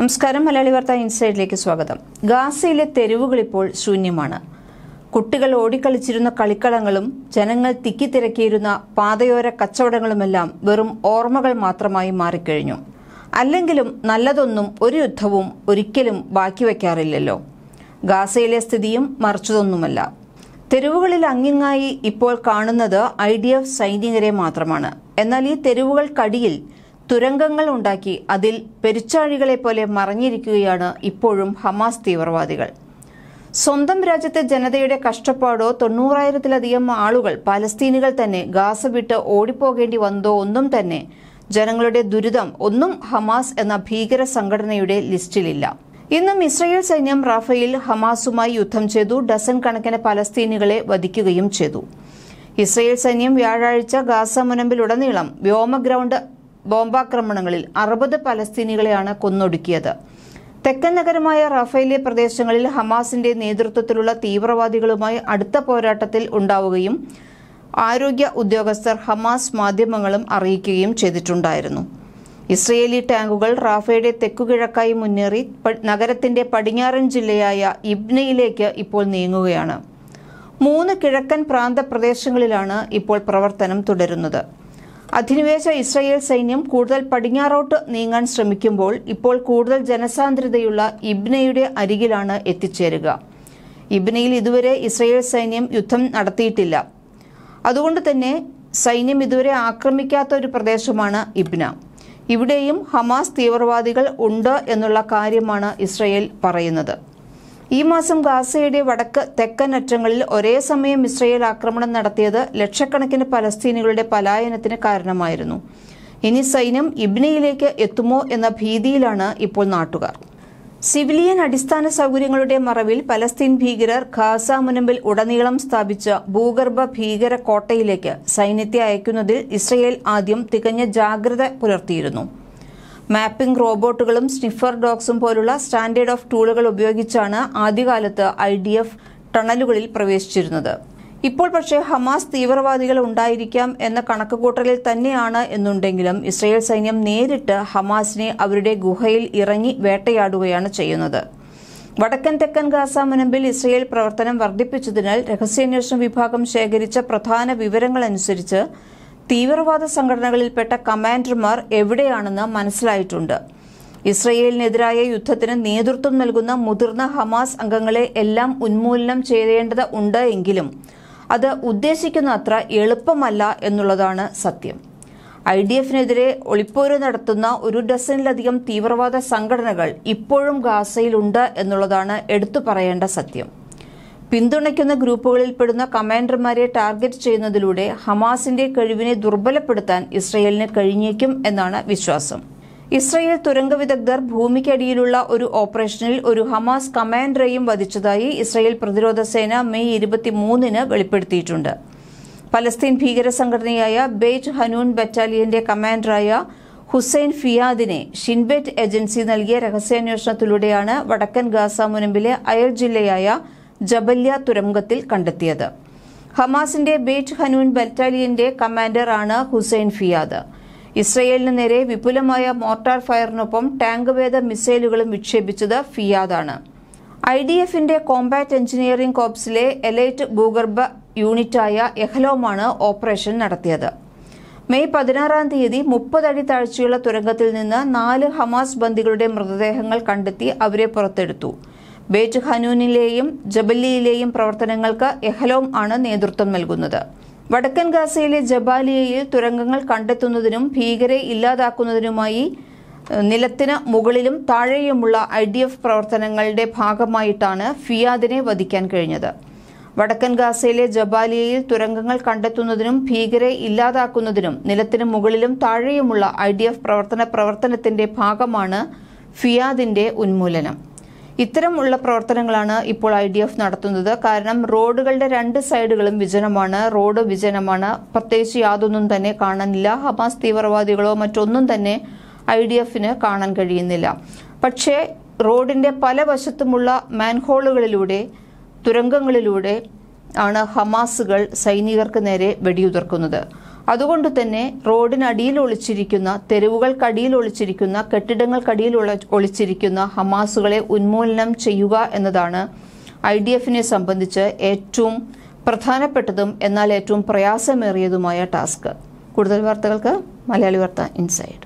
നമസ്കാരം മലയാളി വാർത്ത ഇൻസൈഡിലേക്ക് സ്വാഗതം ഗാസയിലെ തെരുവുകൾ ഇപ്പോൾ ശൂന്യമാണ് കുട്ടികൾ ഓടിക്കളിച്ചിരുന്ന കളിക്കളങ്ങളും ജനങ്ങൾ തിക്കിത്തിരക്കിയിരുന്ന പാതയോര കച്ചവടങ്ങളുമെല്ലാം വെറും ഓർമ്മകൾ മാത്രമായി മാറിക്കഴിഞ്ഞു അല്ലെങ്കിലും നല്ലതൊന്നും ഒരു യുദ്ധവും ഒരിക്കലും ബാക്കി വയ്ക്കാറില്ലല്ലോ ഗാസയിലെ സ്ഥിതിയും മറിച്ചതൊന്നുമല്ല തെരുവുകളിൽ അങ്ങിങ്ങായി ഇപ്പോൾ കാണുന്നത് ഐ ഡി എഫ് സൈനികരെ മാത്രമാണ് എന്നാൽ ഈ തെരുവുകൾക്കടിയിൽ തുരങ്കങ്ങൾ ഉണ്ടാക്കി അതിൽ പെരുച്ചാഴികളെ പോലെ മറഞ്ഞിരിക്കുകയാണ് ഇപ്പോഴും ഹമാസ് തീവ്രവാദികൾ സ്വന്തം രാജ്യത്തെ ജനതയുടെ കഷ്ടപ്പാടോ തൊണ്ണൂറായിരത്തിലധികം ആളുകൾ പലസ്തീനുകൾ തന്നെ ഗാസ വിട്ട് ഓടിപ്പോകേണ്ടി വന്നതോ ഒന്നും തന്നെ ജനങ്ങളുടെ ദുരിതം ഒന്നും ഹമാസ് എന്ന ഭീകര സംഘടനയുടെ ലിസ്റ്റിലില്ല ഇന്നും ഇസ്രയേൽ സൈന്യം റാഫയിൽ ഹമാസുമായി യുദ്ധം ചെയ്തു ഡസൻ കണക്കിന് പലസ്തീനുകളെ വധിക്കുകയും ചെയ്തു ഇസ്രയേൽ സൈന്യം വ്യാഴാഴ്ച ഗാസ മുനമ്പിലുടനീളം വ്യോമ ഗ്രൗണ്ട് ബോംബാക്രമണങ്ങളിൽ അറുപത് പലസ്തീനികളെയാണ് കൊന്നൊടുക്കിയത് തെക്കൻ നഗരമായ റഫേലെ പ്രദേശങ്ങളിൽ ഹമാസിന്റെ നേതൃത്വത്തിലുള്ള തീവ്രവാദികളുമായി അടുത്ത പോരാട്ടത്തിൽ ഉണ്ടാവുകയും ആരോഗ്യ ഉദ്യോഗസ്ഥർ ഹമാസ് മാധ്യമങ്ങളും അറിയിക്കുകയും ചെയ്തിട്ടുണ്ടായിരുന്നു ഇസ്രയേലി ടാങ്കുകൾ റാഫയുടെ തെക്കുകിഴക്കായി മുന്നേറി നഗരത്തിന്റെ പടിഞ്ഞാറൻ ജില്ലയായ ഇബ്നയിലേക്ക് ഇപ്പോൾ നീങ്ങുകയാണ് മൂന്ന് കിഴക്കൻ പ്രാന്തപ്രദേശങ്ങളിലാണ് ഇപ്പോൾ പ്രവർത്തനം തുടരുന്നത് അധിനിവേശ ഇസ്രയേൽ സൈന്യം കൂടുതൽ പടിഞ്ഞാറോട്ട് നീങ്ങാൻ ശ്രമിക്കുമ്പോൾ ഇപ്പോൾ കൂടുതൽ ജനസാന്ദ്രതയുള്ള ഇബ്നയുടെ അരികിലാണ് എത്തിച്ചേരുക ഇബ്നയിൽ ഇതുവരെ ഇസ്രയേൽ സൈന്യം യുദ്ധം നടത്തിയിട്ടില്ല അതുകൊണ്ട് തന്നെ സൈന്യം ഇതുവരെ ആക്രമിക്കാത്ത ഒരു പ്രദേശമാണ് ഇബ്ന ഇവിടെയും ഹമാസ് തീവ്രവാദികൾ ഉണ്ട് എന്നുള്ള കാര്യമാണ് ഇസ്രയേൽ പറയുന്നത് ഈ മാസം ഗാസയുടെ വടക്ക് തെക്കൻ അറ്റങ്ങളിൽ ഒരേ സമയം ഇസ്രയേൽ ആക്രമണം നടത്തിയത് ലക്ഷക്കണക്കിന് പലസ്തീനികളുടെ പലായനത്തിന് കാരണമായിരുന്നു ഇനി സൈന്യം ഇബ്നയിലേക്ക് എത്തുമോ എന്ന ഭീതിയിലാണ് ഇപ്പോൾ നാട്ടുകാർ സിവിലിയൻ അടിസ്ഥാന സൗകര്യങ്ങളുടെ മറവിൽ പലസ്തീൻ ഭീകരർ ഖാസ മുനമ്പിൽ ഉടനീളം സ്ഥാപിച്ച ഭൂഗർഭ ഭീകര കോട്ടയിലേക്ക് സൈന്യത്തെ അയക്കുന്നതിൽ ഇസ്രയേൽ ആദ്യം തികഞ്ഞ ജാഗ്രത പുലർത്തിയിരുന്നു മാപ്പിംഗ് റോബോട്ടുകളും സ്നിഫർ ഡോഗ്സും പോലുള്ള സ്റ്റാൻഡേർഡ് ഓഫ് ടൂളുകൾ ഉപയോഗിച്ചാണ് ആദ്യകാലത്ത് ഐ ഡി എഫ് ടണലുകളിൽ പ്രവേശിച്ചിരുന്നത് ഇപ്പോൾ പക്ഷേ ഹമാസ് തീവ്രവാദികൾ ഉണ്ടായിരിക്കാം എന്ന കണക്കുകൂട്ടലിൽ തന്നെയാണ് എന്നുണ്ടെങ്കിലും ഇസ്രയേൽ സൈന്യം നേരിട്ട് ഹമാസിനെ അവരുടെ ഗുഹയിൽ ഇറങ്ങി വേട്ടയാടുകയാണ് ചെയ്യുന്നത് വടക്കൻ തെക്കൻ ഗാസ മുനമ്പിൽ ഇസ്രയേൽ പ്രവർത്തനം വർദ്ധിപ്പിച്ചതിനാൽ രഹസ്യാന്വേഷണ വിഭാഗം ശേഖരിച്ച പ്രധാന വിവരങ്ങളനുസരിച്ച് തീവ്രവാദ സംഘടനകളിൽപ്പെട്ട കമാൻഡർമാർ എവിടെയാണെന്ന് മനസ്സിലായിട്ടുണ്ട് ഇസ്രയേലിനെതിരായ യുദ്ധത്തിന് നേതൃത്വം നൽകുന്ന മുതിർന്ന ഹമാസ് അംഗങ്ങളെ എല്ലാം ഉന്മൂലനം ചെയ്യേണ്ടത് ഉണ്ട് എങ്കിലും അത് ഉദ്ദേശിക്കുന്ന അത്ര എളുപ്പമല്ല എന്നുള്ളതാണ് സത്യം ഐ ഡി എഫിനെതിരെ ഒളിപ്പോര് നടത്തുന്ന ഒരു ഡസനിലധികം തീവ്രവാദ സംഘടനകൾ ഇപ്പോഴും ഗാസയിലുണ്ട് എന്നുള്ളതാണ് എടുത്തു പറയേണ്ട സത്യം പിന്തുണയ്ക്കുന്ന ഗ്രൂപ്പുകളിൽപ്പെടുന്ന കമാൻഡർമാരെ ടാർഗറ്റ് ചെയ്യുന്നതിലൂടെ ഹമാസിന്റെ കഴിവിനെ ദുർബലപ്പെടുത്താൻ ഇസ്രയേലിന് കഴിഞ്ഞേക്കും എന്നാണ് വിശ്വാസം ഇസ്രയേൽ തുരങ്ക വിദഗ്ധർ ഭൂമിക്കടിയിലുള്ള ഒരു ഓപ്പറേഷനിൽ ഒരു ഹമാസ് കമാൻഡറെയും വധിച്ചതായി ഇസ്രയേൽ പ്രതിരോധ സേന മെയ് ഇരുപത്തിമൂന്നിന് വെളിപ്പെടുത്തിയിട്ടുണ്ട് പലസ്തീൻ ഭീകര സംഘടനയായ ബേജ് ഹനൂൻ ബറ്റാലിയന്റെ കമാൻഡറായ ഹുസൈൻ ഫിയാദിനെ ഷിൻബെറ്റ് ഏജൻസി നൽകിയ രഹസ്യാന്വേഷണത്തിലൂടെയാണ് വടക്കൻ ഗാസ മുനമ്പിലെ അയൽ ജില്ലയായ ജബല്യ തുരങ്കത്തിൽ കണ്ടെത്തിയത് ഹമാസിന്റെ ബേറ്റ് ഹനൂൻ ബറ്റാലിയന്റെ കമാൻഡറാണ് ഹുസൈൻ ഫിയാദ് ഇസ്രയേലിന് നേരെ വിപുലമായ മോർട്ടാർ ഫയറിനൊപ്പം ടാങ്ക് വേദ മിസൈലുകളും വിക്ഷേപിച്ചത് ഫിയാദാണ് ഐ ഡി എഫിന്റെ കോമ്പാറ്റ് എഞ്ചിനീയറിംഗ് കോപ്സിലെ എലൈറ്റ് ഭൂഗർഭ യൂണിറ്റായ എഹ്ലോമാണ് ഓപ്പറേഷൻ നടത്തിയത് മെയ് പതിനാറാം തീയതി മുപ്പതടി താഴ്ചയുള്ള തുരങ്കത്തിൽ നിന്ന് നാല് ഹമാസ് ബന്ദികളുടെ മൃതദേഹങ്ങൾ കണ്ടെത്തി അവരെ പുറത്തെടുത്തു ബേജ് ഖാനൂനിലെയും ജബലിയിലെയും പ്രവർത്തനങ്ങൾക്ക് എഹലോം ആണ് നേതൃത്വം നൽകുന്നത് വടക്കൻ ഗാസയിലെ ജബാലിയയിൽ തുരങ്കങ്ങൾ കണ്ടെത്തുന്നതിനും ഭീകരെ ഇല്ലാതാക്കുന്നതിനുമായി നിലത്തിന് മുകളിലും താഴെയുമുള്ള ഐ ഡി എഫ് പ്രവർത്തനങ്ങളുടെ ഭാഗമായിട്ടാണ് ഫിയാദിനെ വധിക്കാൻ കഴിഞ്ഞത് വടക്കൻ ഗാസയിലെ ജബാലിയയിൽ തുരങ്കങ്ങൾ കണ്ടെത്തുന്നതിനും ഭീകരെ ഇല്ലാതാക്കുന്നതിനും നിലത്തിന് മുകളിലും താഴെയുമുള്ള ഐ ഡി എഫ് പ്രവർത്തന പ്രവർത്തനത്തിന്റെ ഭാഗമാണ് ഫിയാദിന്റെ ഉന്മൂലനം ഇത്തരമുള്ള പ്രവർത്തനങ്ങളാണ് ഇപ്പോൾ ഐ ഡി എഫ് നടത്തുന്നത് കാരണം റോഡുകളുടെ രണ്ട് സൈഡുകളും വിജനമാണ് റോഡ് വിജനമാണ് പ്രത്യേകിച്ച് യാതൊന്നും തന്നെ കാണാനില്ല ഹമാസ് തീവ്രവാദികളോ മറ്റൊന്നും തന്നെ ഐ ഡി എഫിന് കാണാൻ കഴിയുന്നില്ല പക്ഷേ റോഡിന്റെ പല വശത്തുമുള്ള മാൻഹോളുകളിലൂടെ തുരങ്കങ്ങളിലൂടെ ആണ് ഹമാസുകൾ സൈനികർക്ക് നേരെ വെടിയുതിർക്കുന്നത് അതുകൊണ്ട് തന്നെ റോഡിനടിയിൽ ഒളിച്ചിരിക്കുന്ന തെരുവുകൾക്കടിയിൽ ഒളിച്ചിരിക്കുന്ന കെട്ടിടങ്ങൾക്കടിയിൽ ഒളിച്ചിരിക്കുന്ന ഹമാസുകളെ ഉന്മൂലനം ചെയ്യുക എന്നതാണ് ഐ ഡി എഫിനെ സംബന്ധിച്ച് ഏറ്റവും പ്രധാനപ്പെട്ടതും എന്നാൽ ഏറ്റവും പ്രയാസമേറിയതുമായ ടാസ്ക് കൂടുതൽ വാർത്തകൾക്ക് മലയാളി വാർത്ത ഇൻസൈഡ്